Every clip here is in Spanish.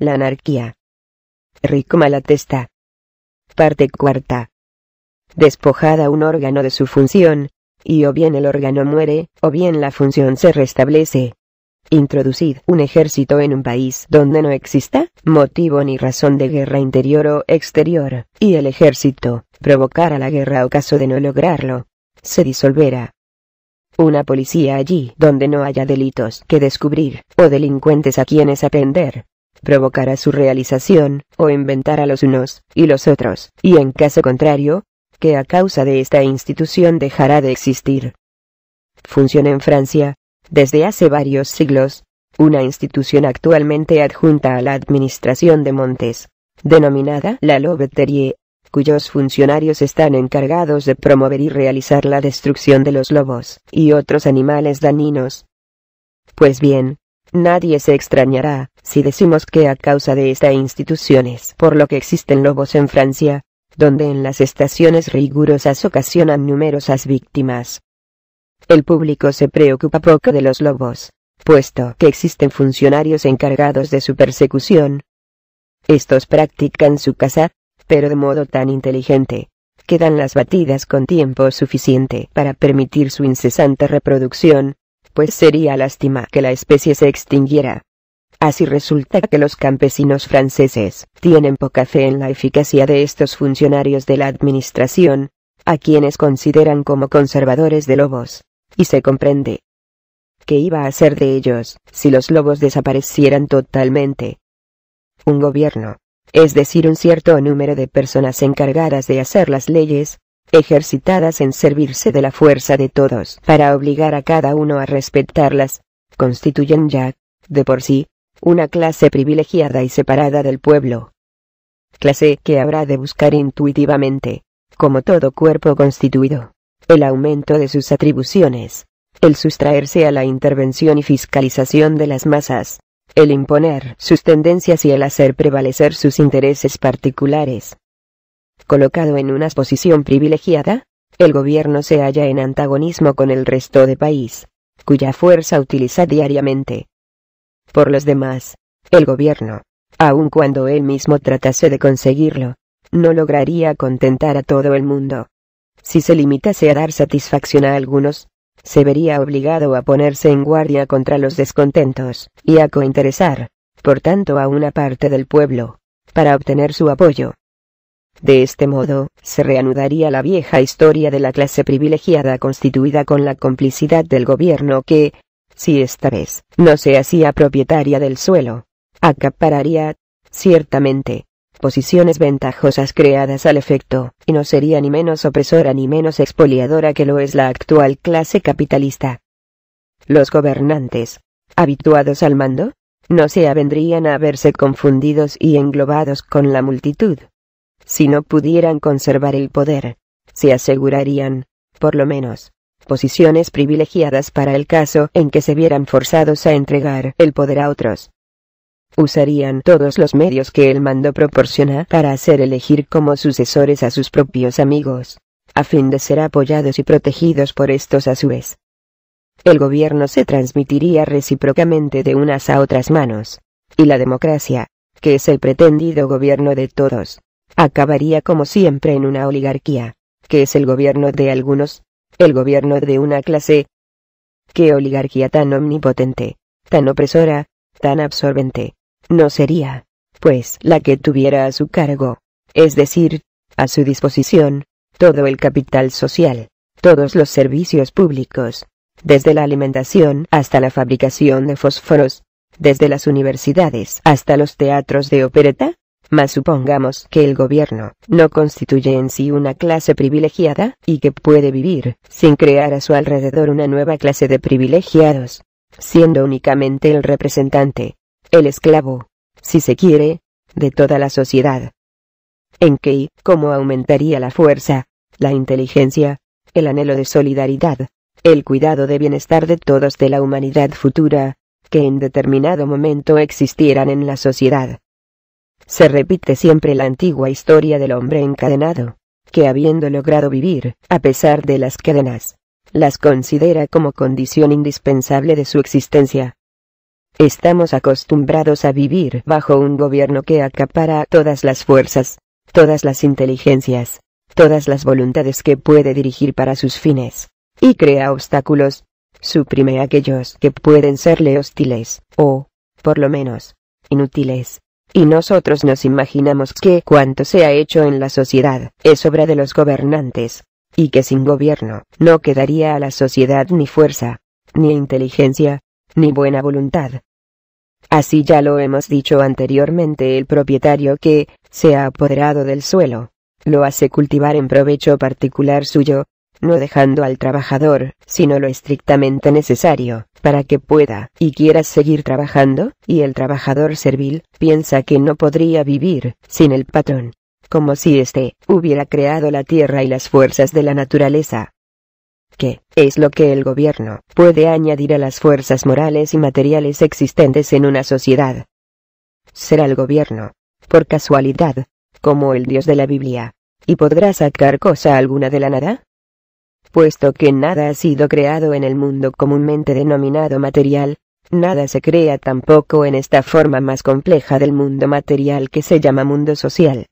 La anarquía. Rico Malatesta. Parte cuarta. Despojada un órgano de su función, y o bien el órgano muere, o bien la función se restablece. Introducid un ejército en un país donde no exista motivo ni razón de guerra interior o exterior, y el ejército provocará la guerra o caso de no lograrlo. Se disolverá. Una policía allí donde no haya delitos que descubrir, o delincuentes a quienes aprender provocará su realización, o inventará los unos y los otros, y en caso contrario, que a causa de esta institución dejará de existir. Funciona en Francia, desde hace varios siglos, una institución actualmente adjunta a la Administración de Montes, denominada la Lobeterie, cuyos funcionarios están encargados de promover y realizar la destrucción de los lobos y otros animales dañinos. Pues bien, Nadie se extrañará, si decimos que a causa de esta institución es por lo que existen lobos en Francia, donde en las estaciones rigurosas ocasionan numerosas víctimas. El público se preocupa poco de los lobos, puesto que existen funcionarios encargados de su persecución. Estos practican su caza, pero de modo tan inteligente, que dan las batidas con tiempo suficiente para permitir su incesante reproducción, pues sería lástima que la especie se extinguiera. Así resulta que los campesinos franceses tienen poca fe en la eficacia de estos funcionarios de la administración, a quienes consideran como conservadores de lobos, y se comprende. ¿Qué iba a ser de ellos si los lobos desaparecieran totalmente? Un gobierno, es decir, un cierto número de personas encargadas de hacer las leyes, ejercitadas en servirse de la fuerza de todos para obligar a cada uno a respetarlas, constituyen ya, de por sí, una clase privilegiada y separada del pueblo. Clase que habrá de buscar intuitivamente, como todo cuerpo constituido, el aumento de sus atribuciones, el sustraerse a la intervención y fiscalización de las masas, el imponer sus tendencias y el hacer prevalecer sus intereses particulares colocado en una posición privilegiada, el gobierno se halla en antagonismo con el resto de país, cuya fuerza utiliza diariamente. Por los demás, el gobierno, aun cuando él mismo tratase de conseguirlo, no lograría contentar a todo el mundo. Si se limitase a dar satisfacción a algunos, se vería obligado a ponerse en guardia contra los descontentos, y a cointeresar, por tanto, a una parte del pueblo, para obtener su apoyo. De este modo, se reanudaría la vieja historia de la clase privilegiada constituida con la complicidad del gobierno que, si esta vez no se hacía propietaria del suelo, acapararía, ciertamente, posiciones ventajosas creadas al efecto, y no sería ni menos opresora ni menos expoliadora que lo es la actual clase capitalista. Los gobernantes, habituados al mando, no se avendrían a verse confundidos y englobados con la multitud, si no pudieran conservar el poder, se asegurarían, por lo menos, posiciones privilegiadas para el caso en que se vieran forzados a entregar el poder a otros. Usarían todos los medios que el mando proporciona para hacer elegir como sucesores a sus propios amigos, a fin de ser apoyados y protegidos por estos a su vez. El gobierno se transmitiría recíprocamente de unas a otras manos, y la democracia, que es el pretendido gobierno de todos, acabaría como siempre en una oligarquía, que es el gobierno de algunos, el gobierno de una clase. ¡Qué oligarquía tan omnipotente, tan opresora, tan absorbente! No sería, pues, la que tuviera a su cargo, es decir, a su disposición, todo el capital social, todos los servicios públicos, desde la alimentación hasta la fabricación de fósforos, desde las universidades hasta los teatros de opereta? Mas supongamos que el gobierno no constituye en sí una clase privilegiada, y que puede vivir, sin crear a su alrededor una nueva clase de privilegiados, siendo únicamente el representante, el esclavo, si se quiere, de toda la sociedad. En qué y cómo aumentaría la fuerza, la inteligencia, el anhelo de solidaridad, el cuidado de bienestar de todos de la humanidad futura, que en determinado momento existieran en la sociedad. Se repite siempre la antigua historia del hombre encadenado, que habiendo logrado vivir, a pesar de las cadenas, las considera como condición indispensable de su existencia. Estamos acostumbrados a vivir bajo un gobierno que acapara todas las fuerzas, todas las inteligencias, todas las voluntades que puede dirigir para sus fines, y crea obstáculos, suprime aquellos que pueden serle hostiles, o, por lo menos, inútiles, y nosotros nos imaginamos que cuanto se ha hecho en la sociedad, es obra de los gobernantes, y que sin gobierno, no quedaría a la sociedad ni fuerza, ni inteligencia, ni buena voluntad. Así ya lo hemos dicho anteriormente el propietario que, se ha apoderado del suelo, lo hace cultivar en provecho particular suyo, no dejando al trabajador, sino lo estrictamente necesario, para que pueda y quiera seguir trabajando, y el trabajador servil piensa que no podría vivir sin el patrón, como si éste hubiera creado la tierra y las fuerzas de la naturaleza. ¿Qué es lo que el gobierno puede añadir a las fuerzas morales y materiales existentes en una sociedad? Será el gobierno, por casualidad, como el Dios de la Biblia, y podrá sacar cosa alguna de la nada, puesto que nada ha sido creado en el mundo comúnmente denominado material, nada se crea tampoco en esta forma más compleja del mundo material que se llama mundo social.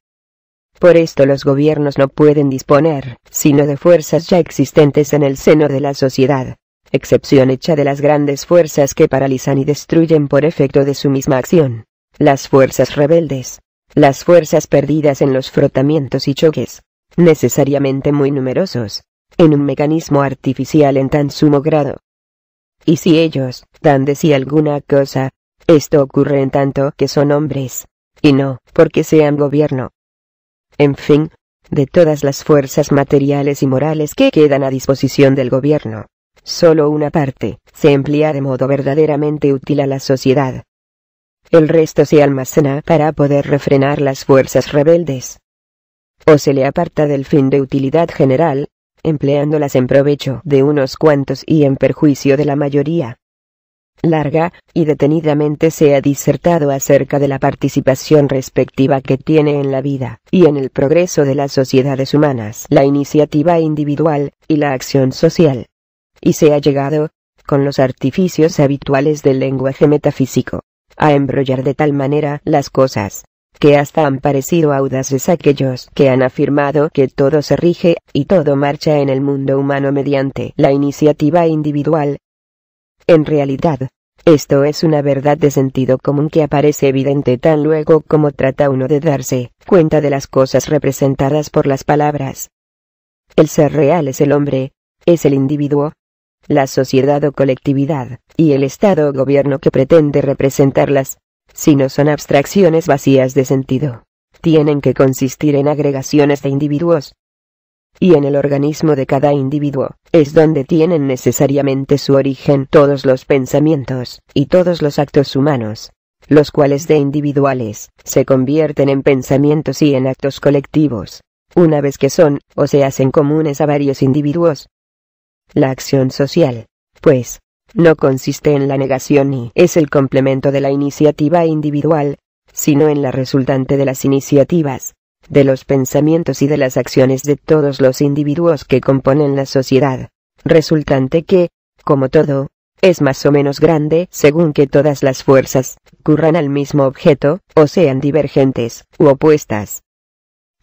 Por esto los gobiernos no pueden disponer, sino de fuerzas ya existentes en el seno de la sociedad, excepción hecha de las grandes fuerzas que paralizan y destruyen por efecto de su misma acción, las fuerzas rebeldes, las fuerzas perdidas en los frotamientos y choques, necesariamente muy numerosos, en un mecanismo artificial en tan sumo grado. Y si ellos dan de sí alguna cosa, esto ocurre en tanto que son hombres, y no porque sean gobierno. En fin, de todas las fuerzas materiales y morales que quedan a disposición del gobierno, solo una parte se emplea de modo verdaderamente útil a la sociedad. El resto se almacena para poder refrenar las fuerzas rebeldes. O se le aparta del fin de utilidad general, empleándolas en provecho de unos cuantos y en perjuicio de la mayoría. Larga y detenidamente se ha disertado acerca de la participación respectiva que tiene en la vida y en el progreso de las sociedades humanas la iniciativa individual y la acción social. Y se ha llegado, con los artificios habituales del lenguaje metafísico, a embrollar de tal manera las cosas que hasta han parecido audaces aquellos que han afirmado que todo se rige, y todo marcha en el mundo humano mediante la iniciativa individual. En realidad, esto es una verdad de sentido común que aparece evidente tan luego como trata uno de darse cuenta de las cosas representadas por las palabras. El ser real es el hombre, es el individuo, la sociedad o colectividad, y el Estado o gobierno que pretende representarlas, si no son abstracciones vacías de sentido. Tienen que consistir en agregaciones de individuos. Y en el organismo de cada individuo, es donde tienen necesariamente su origen todos los pensamientos, y todos los actos humanos, los cuales de individuales, se convierten en pensamientos y en actos colectivos, una vez que son, o se hacen comunes a varios individuos. La acción social, pues, no consiste en la negación ni es el complemento de la iniciativa individual, sino en la resultante de las iniciativas, de los pensamientos y de las acciones de todos los individuos que componen la sociedad, resultante que, como todo, es más o menos grande según que todas las fuerzas curran al mismo objeto, o sean divergentes u opuestas.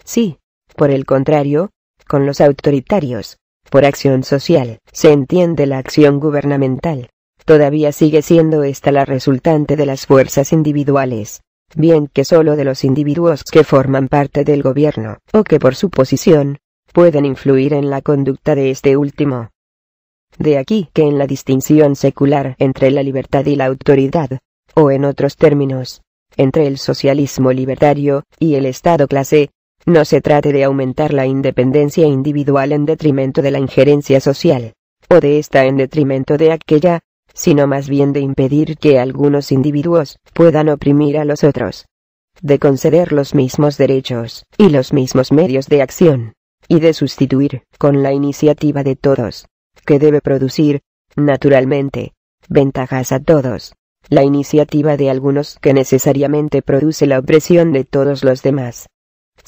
Sí, por el contrario, con los autoritarios, por acción social, se entiende la acción gubernamental. Todavía sigue siendo esta la resultante de las fuerzas individuales, bien que solo de los individuos que forman parte del gobierno, o que por su posición, pueden influir en la conducta de este último. De aquí que en la distinción secular entre la libertad y la autoridad, o en otros términos, entre el socialismo libertario y el Estado clase no se trate de aumentar la independencia individual en detrimento de la injerencia social, o de esta en detrimento de aquella, sino más bien de impedir que algunos individuos puedan oprimir a los otros, de conceder los mismos derechos y los mismos medios de acción, y de sustituir con la iniciativa de todos, que debe producir, naturalmente, ventajas a todos, la iniciativa de algunos que necesariamente produce la opresión de todos los demás.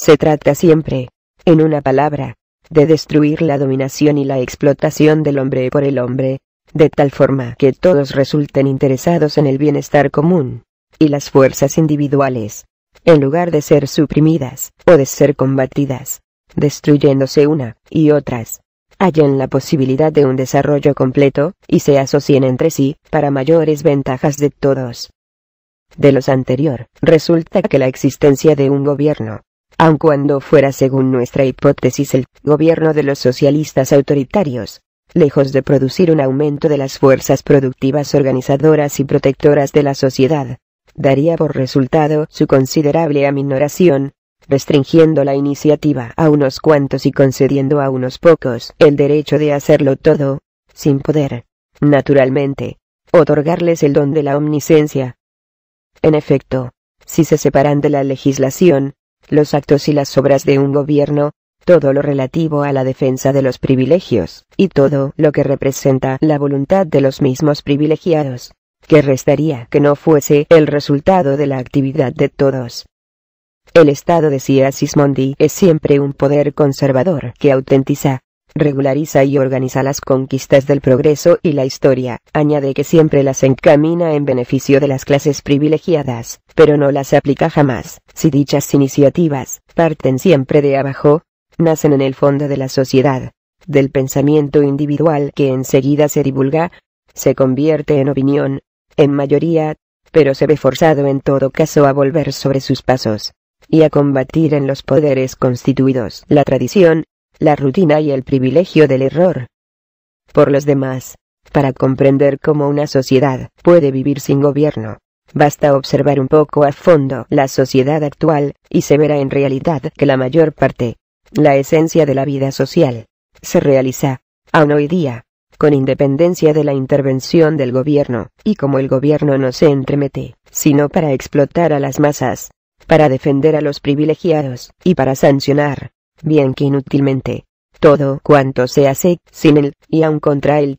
Se trata siempre, en una palabra, de destruir la dominación y la explotación del hombre por el hombre, de tal forma que todos resulten interesados en el bienestar común, y las fuerzas individuales, en lugar de ser suprimidas o de ser combatidas, destruyéndose una y otras, hallen la posibilidad de un desarrollo completo, y se asocien entre sí, para mayores ventajas de todos. De los anterior, resulta que la existencia de un gobierno, aun cuando fuera según nuestra hipótesis el gobierno de los socialistas autoritarios, lejos de producir un aumento de las fuerzas productivas organizadoras y protectoras de la sociedad, daría por resultado su considerable aminoración, restringiendo la iniciativa a unos cuantos y concediendo a unos pocos el derecho de hacerlo todo, sin poder, naturalmente, otorgarles el don de la omnisciencia. En efecto, si se separan de la legislación, los actos y las obras de un gobierno, todo lo relativo a la defensa de los privilegios, y todo lo que representa la voluntad de los mismos privilegiados, que restaría que no fuese el resultado de la actividad de todos. El Estado decía Sismondi es siempre un poder conservador que autentiza, regulariza y organiza las conquistas del progreso y la historia, añade que siempre las encamina en beneficio de las clases privilegiadas, pero no las aplica jamás, si dichas iniciativas, parten siempre de abajo, nacen en el fondo de la sociedad, del pensamiento individual que enseguida se divulga, se convierte en opinión, en mayoría, pero se ve forzado en todo caso a volver sobre sus pasos y a combatir en los poderes constituidos la tradición, la rutina y el privilegio del error. Por los demás, para comprender cómo una sociedad puede vivir sin gobierno, basta observar un poco a fondo la sociedad actual, y se verá en realidad que la mayor parte, la esencia de la vida social, se realiza, aún hoy día, con independencia de la intervención del gobierno, y como el gobierno no se entremete, sino para explotar a las masas, para defender a los privilegiados, y para sancionar, bien que inútilmente, todo cuanto se hace, sin él, y aun contra él.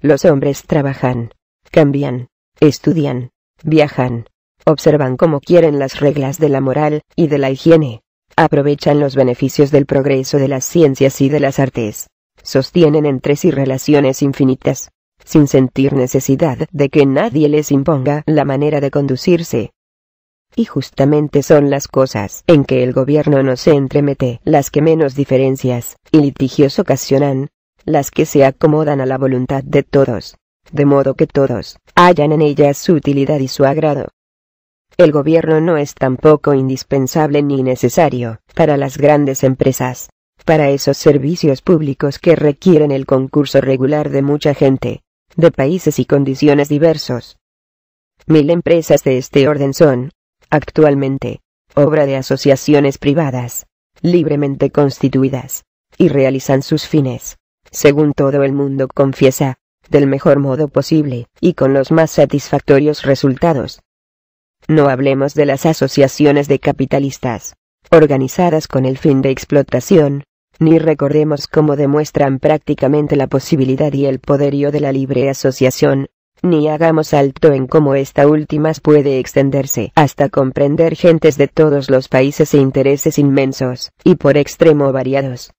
Los hombres trabajan, cambian, estudian, viajan, observan como quieren las reglas de la moral y de la higiene, aprovechan los beneficios del progreso de las ciencias y de las artes, sostienen entre sí relaciones infinitas, sin sentir necesidad de que nadie les imponga la manera de conducirse. Y justamente son las cosas en que el gobierno no se entremete las que menos diferencias y litigios ocasionan, las que se acomodan a la voluntad de todos, de modo que todos hallan en ellas su utilidad y su agrado. El gobierno no es tampoco indispensable ni necesario para las grandes empresas, para esos servicios públicos que requieren el concurso regular de mucha gente, de países y condiciones diversos. Mil empresas de este orden son, actualmente, obra de asociaciones privadas, libremente constituidas, y realizan sus fines, según todo el mundo confiesa, del mejor modo posible, y con los más satisfactorios resultados. No hablemos de las asociaciones de capitalistas, organizadas con el fin de explotación, ni recordemos cómo demuestran prácticamente la posibilidad y el poderío de la libre asociación, ni hagamos alto en cómo esta última puede extenderse hasta comprender gentes de todos los países e intereses inmensos, y por extremo variados.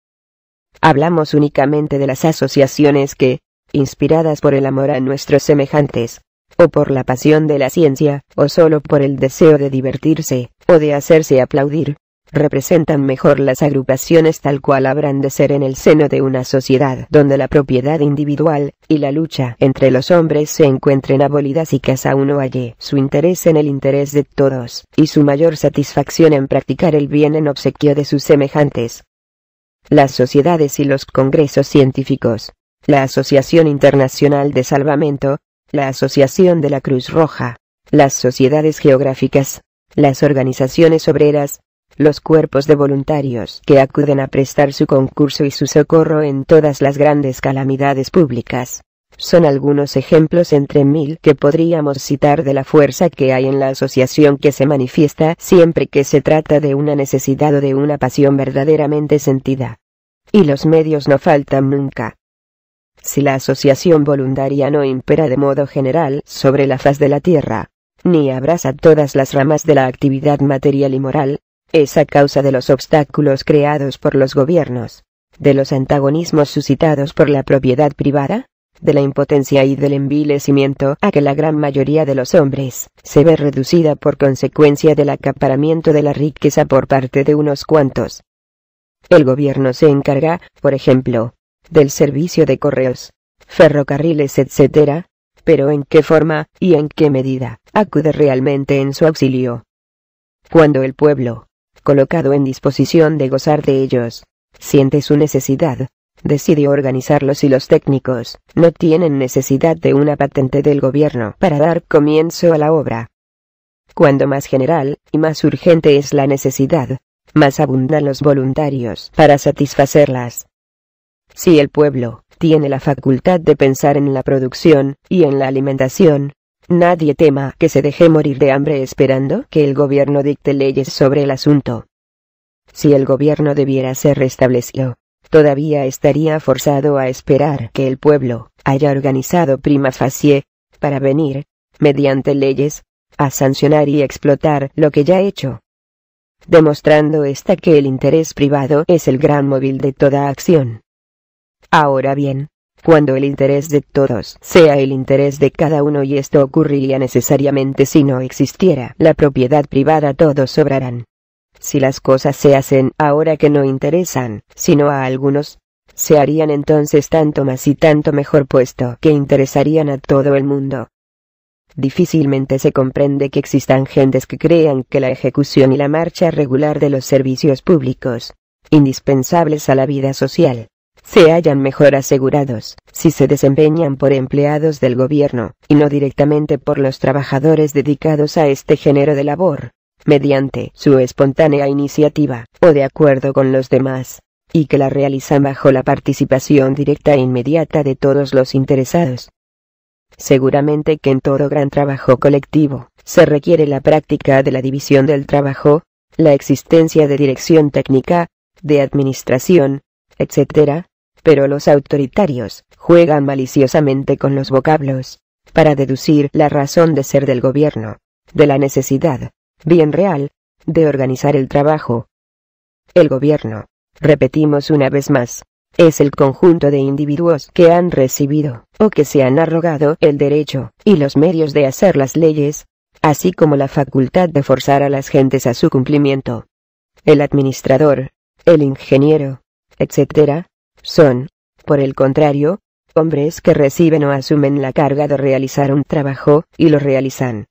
Hablamos únicamente de las asociaciones que, inspiradas por el amor a nuestros semejantes, o por la pasión de la ciencia, o solo por el deseo de divertirse, o de hacerse aplaudir, representan mejor las agrupaciones tal cual habrán de ser en el seno de una sociedad donde la propiedad individual y la lucha entre los hombres se encuentren abolidas y cada uno halle su interés en el interés de todos, y su mayor satisfacción en practicar el bien en obsequio de sus semejantes. Las sociedades y los congresos científicos, la Asociación Internacional de Salvamento, la Asociación de la Cruz Roja, las sociedades geográficas, las organizaciones obreras, los cuerpos de voluntarios que acuden a prestar su concurso y su socorro en todas las grandes calamidades públicas. Son algunos ejemplos entre mil que podríamos citar de la fuerza que hay en la asociación que se manifiesta siempre que se trata de una necesidad o de una pasión verdaderamente sentida. Y los medios no faltan nunca. Si la asociación voluntaria no impera de modo general sobre la faz de la tierra, ni abraza todas las ramas de la actividad material y moral, es a causa de los obstáculos creados por los gobiernos, de los antagonismos suscitados por la propiedad privada, de la impotencia y del envilecimiento a que la gran mayoría de los hombres se ve reducida por consecuencia del acaparamiento de la riqueza por parte de unos cuantos. El gobierno se encarga, por ejemplo, del servicio de correos, ferrocarriles, etc., pero en qué forma y en qué medida acude realmente en su auxilio. Cuando el pueblo, colocado en disposición de gozar de ellos, siente su necesidad, decide organizarlos y los técnicos no tienen necesidad de una patente del gobierno para dar comienzo a la obra. Cuando más general y más urgente es la necesidad, más abundan los voluntarios para satisfacerlas. Si el pueblo tiene la facultad de pensar en la producción y en la alimentación, Nadie tema que se deje morir de hambre esperando que el gobierno dicte leyes sobre el asunto. Si el gobierno debiera ser restablecido, todavía estaría forzado a esperar que el pueblo haya organizado prima facie, para venir, mediante leyes, a sancionar y explotar lo que ya ha hecho. Demostrando esta que el interés privado es el gran móvil de toda acción. Ahora bien, cuando el interés de todos sea el interés de cada uno y esto ocurriría necesariamente si no existiera la propiedad privada todos sobrarán. Si las cosas se hacen ahora que no interesan, sino a algunos, se harían entonces tanto más y tanto mejor puesto que interesarían a todo el mundo. Difícilmente se comprende que existan gentes que crean que la ejecución y la marcha regular de los servicios públicos, indispensables a la vida social, se hallan mejor asegurados, si se desempeñan por empleados del gobierno, y no directamente por los trabajadores dedicados a este género de labor, mediante su espontánea iniciativa, o de acuerdo con los demás, y que la realizan bajo la participación directa e inmediata de todos los interesados. Seguramente que en todo gran trabajo colectivo, se requiere la práctica de la división del trabajo, la existencia de dirección técnica, de administración, etc., pero los autoritarios juegan maliciosamente con los vocablos, para deducir la razón de ser del gobierno, de la necesidad, bien real, de organizar el trabajo. El gobierno, repetimos una vez más, es el conjunto de individuos que han recibido o que se han arrogado el derecho y los medios de hacer las leyes, así como la facultad de forzar a las gentes a su cumplimiento. El administrador, el ingeniero, etc., son, por el contrario, hombres que reciben o asumen la carga de realizar un trabajo, y lo realizan.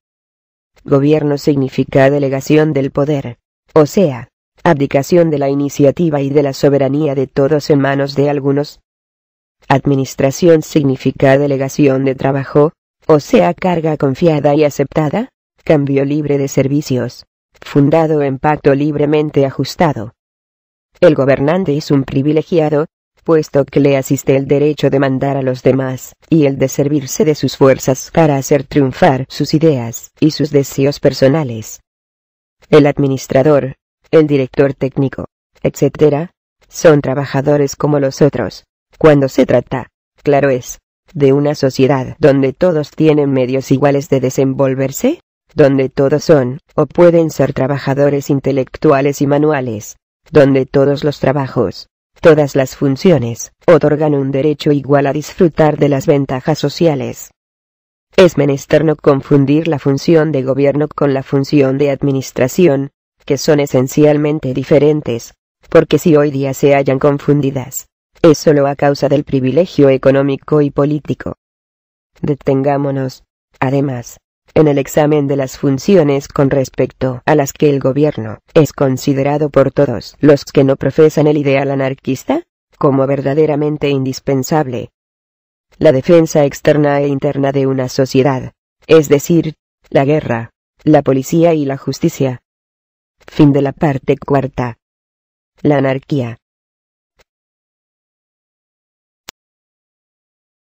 Gobierno significa delegación del poder, o sea, abdicación de la iniciativa y de la soberanía de todos en manos de algunos. Administración significa delegación de trabajo, o sea, carga confiada y aceptada, cambio libre de servicios, fundado en pacto libremente ajustado. El gobernante es un privilegiado, puesto que le asiste el derecho de mandar a los demás, y el de servirse de sus fuerzas para hacer triunfar sus ideas y sus deseos personales. El administrador, el director técnico, etc., son trabajadores como los otros, cuando se trata, claro es, de una sociedad donde todos tienen medios iguales de desenvolverse, donde todos son, o pueden ser trabajadores intelectuales y manuales, donde todos los trabajos, Todas las funciones otorgan un derecho igual a disfrutar de las ventajas sociales. Es menester no confundir la función de gobierno con la función de administración, que son esencialmente diferentes, porque si hoy día se hallan confundidas, es solo a causa del privilegio económico y político. Detengámonos, además, en el examen de las funciones con respecto a las que el gobierno es considerado por todos los que no profesan el ideal anarquista como verdaderamente indispensable. La defensa externa e interna de una sociedad, es decir, la guerra, la policía y la justicia. Fin de la parte cuarta. La anarquía